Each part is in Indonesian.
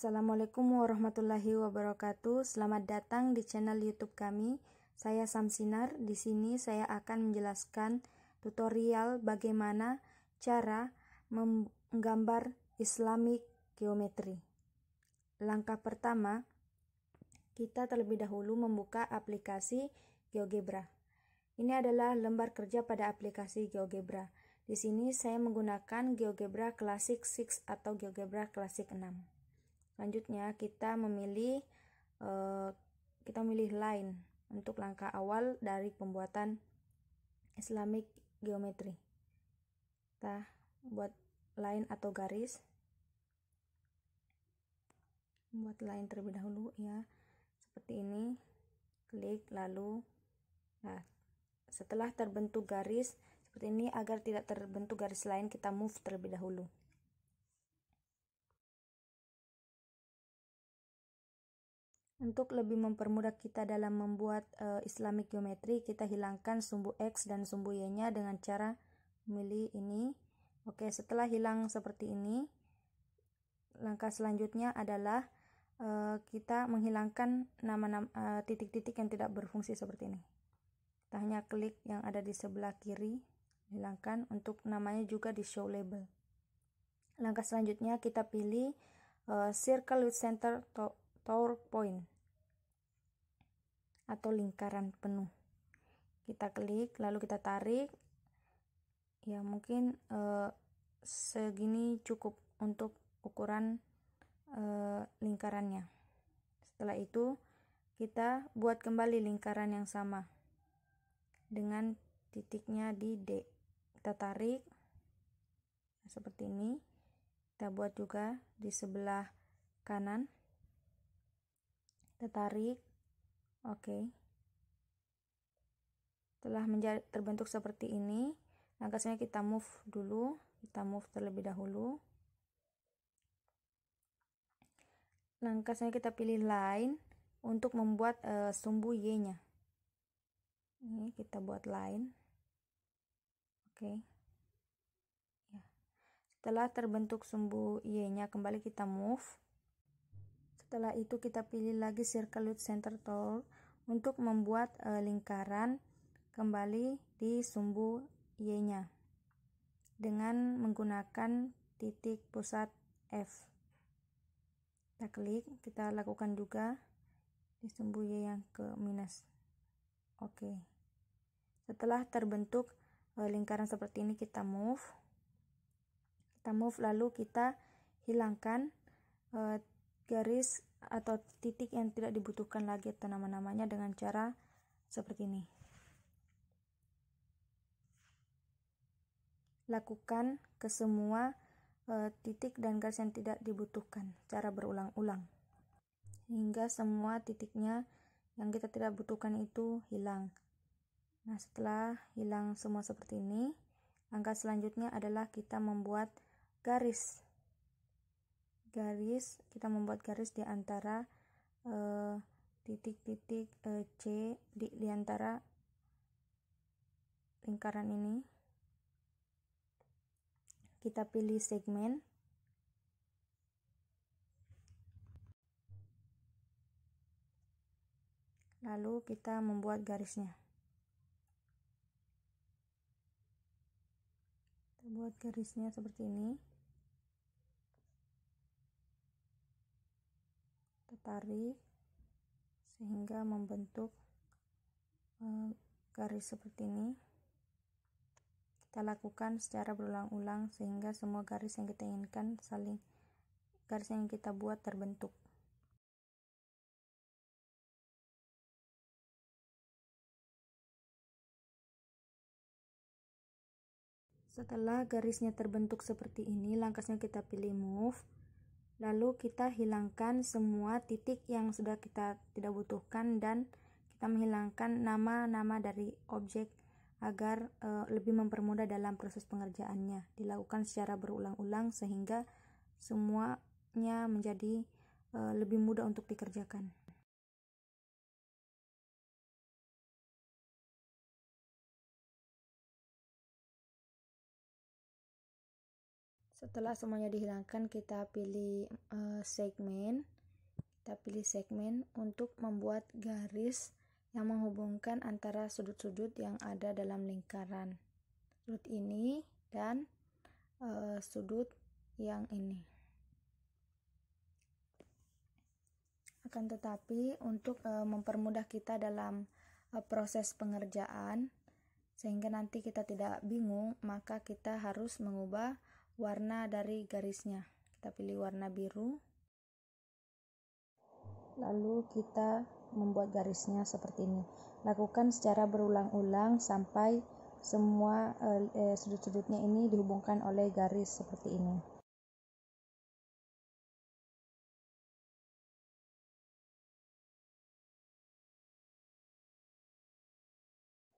Assalamualaikum warahmatullahi wabarakatuh. Selamat datang di channel YouTube kami. Saya Samsinar. Di sini saya akan menjelaskan tutorial bagaimana cara menggambar Islamic geometri. Langkah pertama, kita terlebih dahulu membuka aplikasi GeoGebra. Ini adalah lembar kerja pada aplikasi GeoGebra. Di sini saya menggunakan GeoGebra Classic 6 atau GeoGebra Classic 6. Selanjutnya kita memilih eh, kita memilih line untuk langkah awal dari pembuatan Islamic geometri, Kita buat line atau garis. Buat line terlebih dahulu ya. Seperti ini. Klik lalu nah setelah terbentuk garis seperti ini agar tidak terbentuk garis lain kita move terlebih dahulu. Untuk lebih mempermudah kita dalam membuat e, Islamic geometry, kita hilangkan sumbu X dan sumbu Y-nya dengan cara milih ini. Oke, setelah hilang seperti ini, langkah selanjutnya adalah e, kita menghilangkan nama-nama eh, titik-titik yang tidak berfungsi seperti ini. Kita hanya klik yang ada di sebelah kiri, hilangkan untuk namanya juga di show label. Langkah selanjutnya kita pilih circle with center to tower point atau lingkaran penuh kita klik lalu kita tarik ya mungkin eh, segini cukup untuk ukuran eh, lingkarannya setelah itu kita buat kembali lingkaran yang sama dengan titiknya di D kita tarik seperti ini kita buat juga di sebelah kanan kita tarik Oke. Okay. Telah menjadi, terbentuk seperti ini. Langkahnya nah, kita move dulu. Kita move terlebih dahulu. Langkahnya nah, kita pilih line untuk membuat e, sumbu Y-nya. Ini kita buat line. Oke. Okay. Ya. Setelah terbentuk sumbu Y-nya, kembali kita move. Setelah itu kita pilih lagi circle with center tool untuk membuat e, lingkaran kembali di sumbu Y-nya dengan menggunakan titik pusat F. Kita klik, kita lakukan juga di sumbu Y yang ke minus. Oke. Setelah terbentuk e, lingkaran seperti ini kita move. Kita move lalu kita hilangkan e, garis atau titik yang tidak dibutuhkan lagi atau nama-namanya dengan cara seperti ini. Lakukan ke semua e, titik dan garis yang tidak dibutuhkan cara berulang-ulang hingga semua titiknya yang kita tidak butuhkan itu hilang. Nah, setelah hilang semua seperti ini, langkah selanjutnya adalah kita membuat garis garis kita membuat garis di antara eh, titik-titik uh, uh, C di, di antara lingkaran ini kita pilih segmen lalu kita membuat garisnya kita buat garisnya seperti ini tarik sehingga membentuk eh, garis seperti ini kita lakukan secara berulang-ulang sehingga semua garis yang kita inginkan saling garis yang kita buat terbentuk setelah garisnya terbentuk seperti ini langkahnya kita pilih move lalu kita hilangkan semua titik yang sudah kita tidak butuhkan dan kita menghilangkan nama-nama dari objek agar e, lebih mempermudah dalam proses pengerjaannya dilakukan secara berulang-ulang sehingga semuanya menjadi e, lebih mudah untuk dikerjakan setelah semuanya dihilangkan kita pilih uh, segmen kita pilih segmen untuk membuat garis yang menghubungkan antara sudut-sudut yang ada dalam lingkaran sudut ini dan uh, sudut yang ini akan tetapi untuk uh, mempermudah kita dalam uh, proses pengerjaan sehingga nanti kita tidak bingung maka kita harus mengubah warna dari garisnya kita pilih warna biru lalu kita membuat garisnya seperti ini lakukan secara berulang-ulang sampai semua eh, eh sudut-sudutnya ini dihubungkan oleh garis seperti ini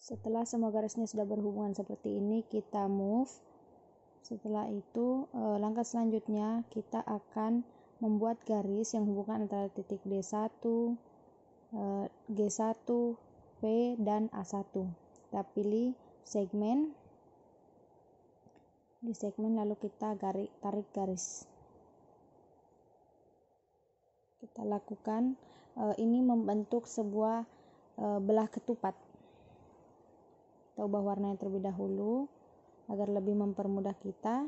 setelah semua garisnya sudah berhubungan seperti ini kita move setelah itu, eh, langkah selanjutnya kita akan membuat garis yang hubungkan antara titik D1, eh, G1, P, dan A1. Kita pilih segmen. Di segmen lalu kita garis, tarik garis. Kita lakukan eh, ini membentuk sebuah belah ketupat. Kita ubah warnanya terlebih dahulu agar lebih mempermudah kita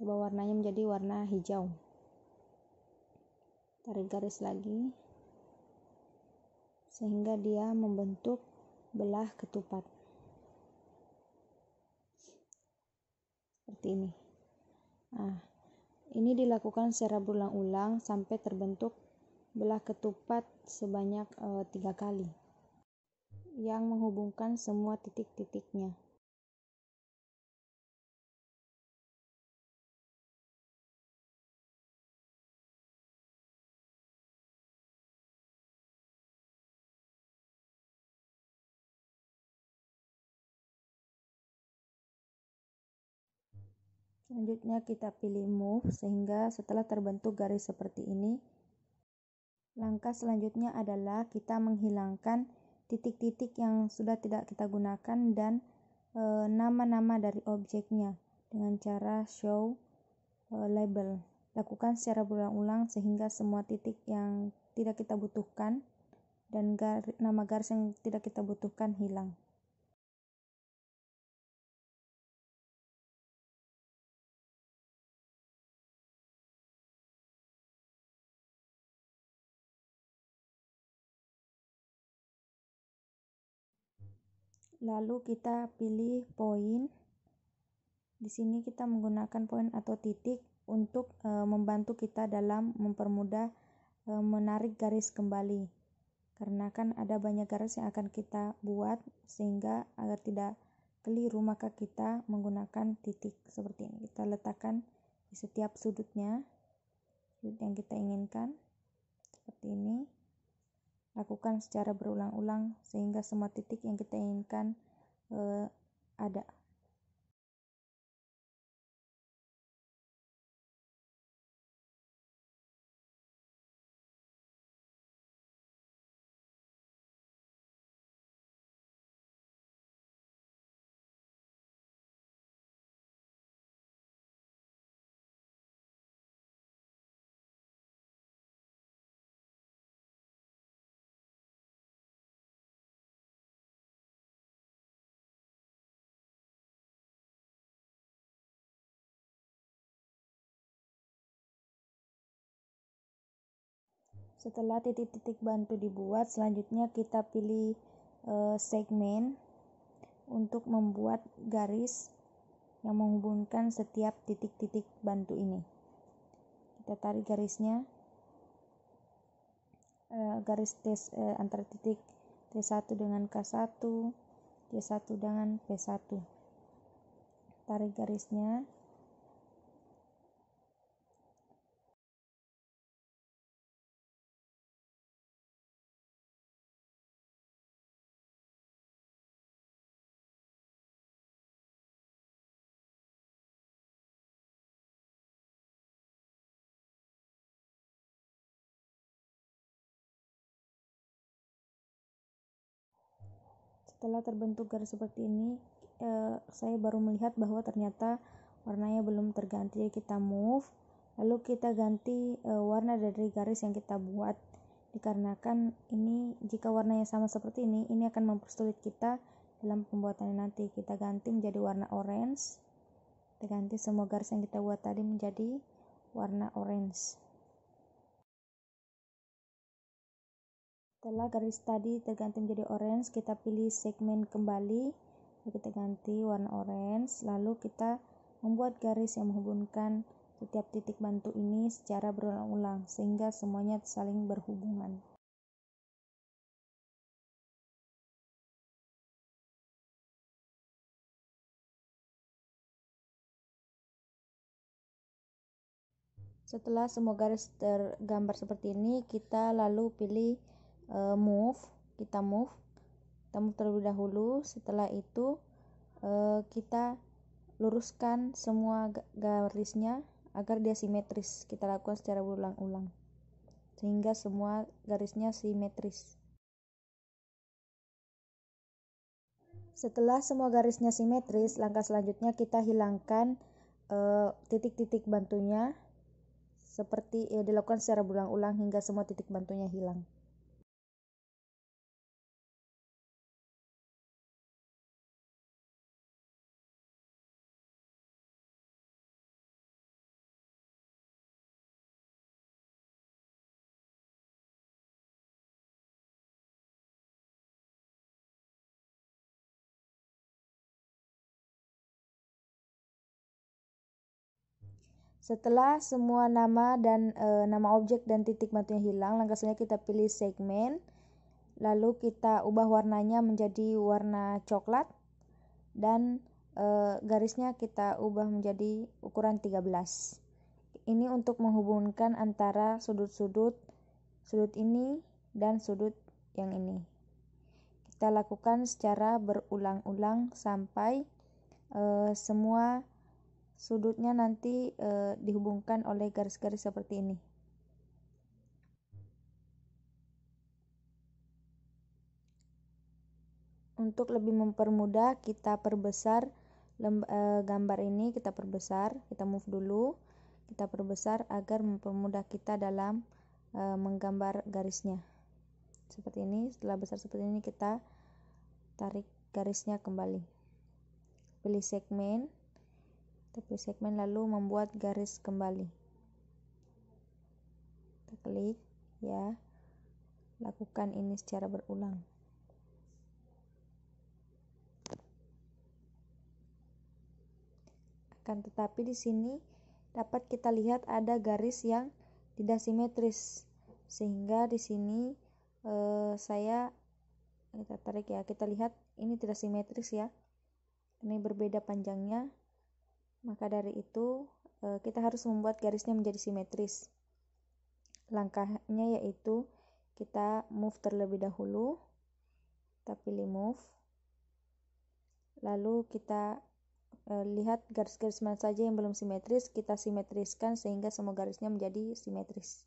coba warnanya menjadi warna hijau tarik garis lagi sehingga dia membentuk belah ketupat seperti ini nah, ini dilakukan secara berulang-ulang sampai terbentuk belah ketupat sebanyak e, tiga kali yang menghubungkan semua titik-titiknya. Selanjutnya kita pilih move sehingga setelah terbentuk garis seperti ini langkah selanjutnya adalah kita menghilangkan titik-titik yang sudah tidak kita gunakan dan nama eh, nama-nama dari objeknya dengan cara show e, label. Lakukan secara berulang-ulang sehingga semua titik yang tidak kita butuhkan dan gar nama garis yang tidak kita butuhkan hilang. lalu kita pilih poin di sini kita menggunakan poin atau titik untuk e, membantu kita dalam mempermudah e, menarik garis kembali karena kan ada banyak garis yang akan kita buat sehingga agar tidak keliru maka kita menggunakan titik seperti ini kita letakkan di setiap sudutnya sudut yang kita inginkan seperti ini lakukan secara berulang-ulang sehingga semua titik yang kita inginkan uh, ada. Setelah titik-titik bantu dibuat, selanjutnya kita pilih e, segmen untuk membuat garis yang menghubungkan setiap titik-titik bantu ini. Kita tarik garisnya, e, garis tes e, eh, antara titik T1 dengan K1, T1 dengan P1. Tarik garisnya. setelah terbentuk garis seperti ini eh, saya baru melihat bahwa ternyata warnanya belum terganti kita move lalu kita ganti eh, warna dari garis yang kita buat dikarenakan ini jika warnanya sama seperti ini ini akan mempersulit kita dalam pembuatannya nanti kita ganti menjadi warna orange kita ganti semua garis yang kita buat tadi menjadi warna orange setelah garis tadi terganti menjadi orange kita pilih segmen kembali kita ganti warna orange lalu kita membuat garis yang menghubungkan setiap titik bantu ini secara berulang-ulang sehingga semuanya saling berhubungan Setelah semua garis tergambar seperti ini, kita lalu pilih uh, move kita move kita move terlebih dahulu setelah itu uh, kita luruskan semua garisnya agar dia simetris kita lakukan secara berulang-ulang sehingga semua garisnya simetris Setelah semua garisnya simetris, langkah selanjutnya kita hilangkan eh, titik-titik e, bantunya seperti ya dilakukan secara berulang-ulang hingga semua titik bantunya hilang. Setelah semua nama dan e, nama objek dan titik matinya hilang, langkah selanjutnya kita pilih segmen, lalu kita ubah warnanya menjadi warna coklat dan e, garisnya kita ubah menjadi ukuran 13. Ini untuk menghubungkan antara sudut-sudut sudut ini dan sudut yang ini. Kita lakukan secara berulang-ulang sampai e, semua sudutnya nanti e, dihubungkan oleh garis-garis seperti ini untuk lebih mempermudah kita perbesar lemba, e, eh, gambar ini kita perbesar kita move dulu kita perbesar agar mempermudah kita dalam e, menggambar garisnya seperti ini setelah besar seperti ini kita tarik garisnya kembali pilih segmen tepi segmen lalu membuat garis kembali kita klik ya lakukan ini secara berulang akan tetapi di sini dapat kita lihat ada garis yang tidak simetris sehingga di sini eh, saya kita tarik ya kita lihat ini tidak simetris ya ini berbeda panjangnya maka dari itu, eh, kita harus membuat garisnya menjadi simetris. Langkahnya yaitu kita move terlebih dahulu, kita pilih move, lalu kita eh, lihat garis-garis mana saja yang belum simetris, kita simetriskan sehingga semua garisnya menjadi simetris.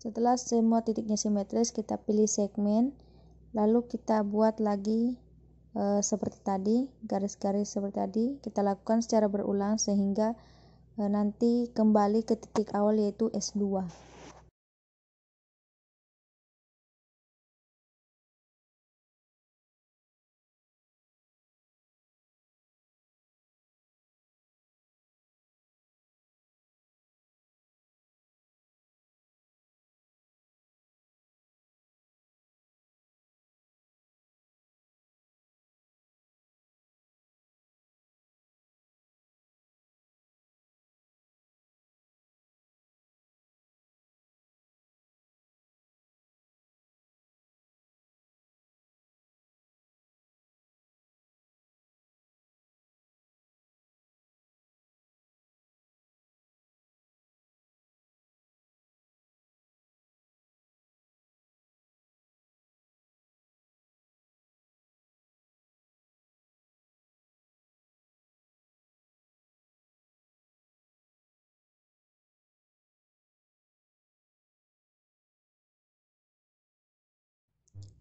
Setelah semua titiknya simetris, kita pilih segmen, lalu kita buat lagi e, seperti tadi, garis-garis seperti tadi. Kita lakukan secara berulang sehingga e, nanti kembali ke titik awal yaitu S2.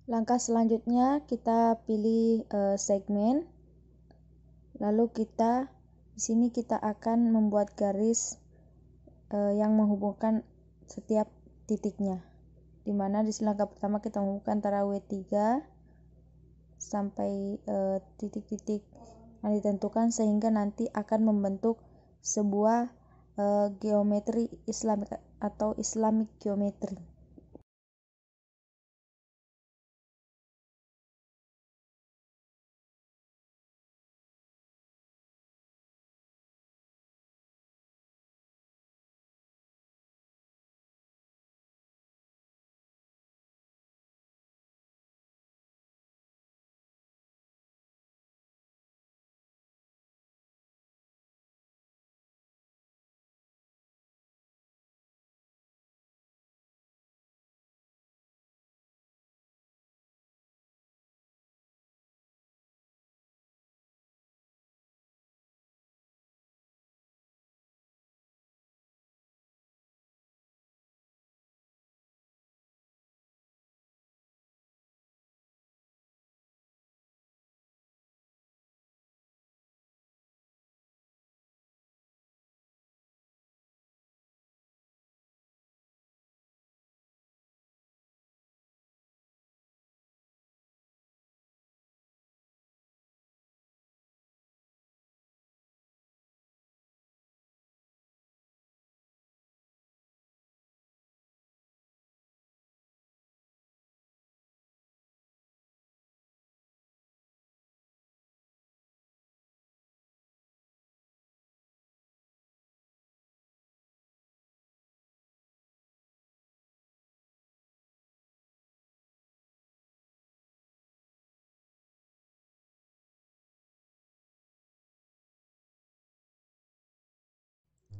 Langkah selanjutnya kita pilih uh, segmen. Lalu kita di sini kita akan membuat garis uh, yang menghubungkan setiap titiknya. Di mana di langkah pertama kita menghubungkan antara W3 sampai eh, titik-titik uh, yang ditentukan sehingga nanti akan membentuk sebuah geometri Islamik atau Islamic geometri.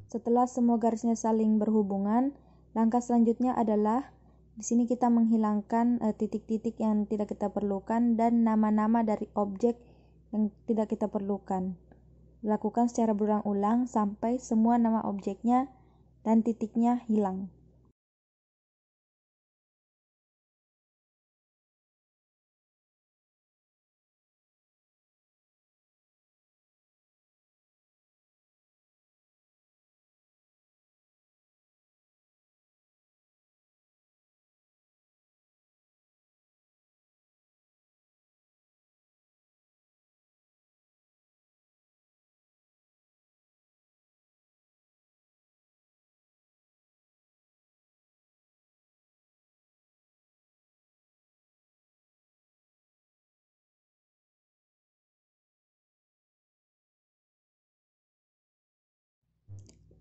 Setelah semua garisnya saling berhubungan, langkah selanjutnya adalah di sini kita menghilangkan eh, titik-titik uh, yang tidak kita perlukan dan nama-nama dari objek yang tidak kita perlukan. Lakukan secara berulang-ulang sampai semua nama objeknya dan titiknya hilang.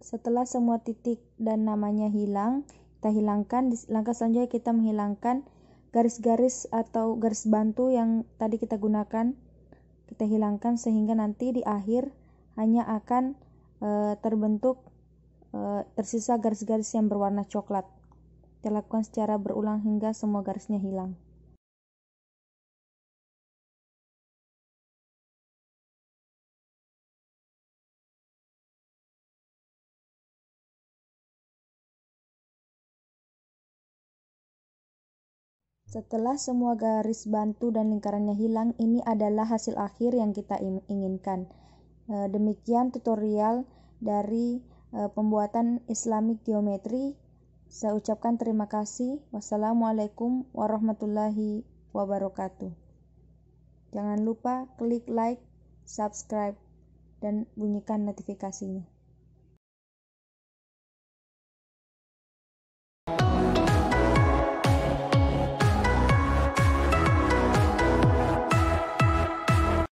setelah semua titik dan namanya hilang kita hilangkan langkah selanjutnya kita menghilangkan garis-garis atau garis bantu yang tadi kita gunakan kita hilangkan sehingga nanti di akhir hanya akan e, terbentuk e, tersisa garis-garis yang berwarna coklat kita lakukan secara berulang hingga semua garisnya hilang Setelah semua garis bantu dan lingkarannya hilang, ini adalah hasil akhir yang kita inginkan. E, demikian tutorial dari e, pembuatan Islamic Geometry. Saya ucapkan terima kasih. Wassalamualaikum warahmatullahi wabarakatuh. Jangan lupa klik like, subscribe, dan bunyikan notifikasinya.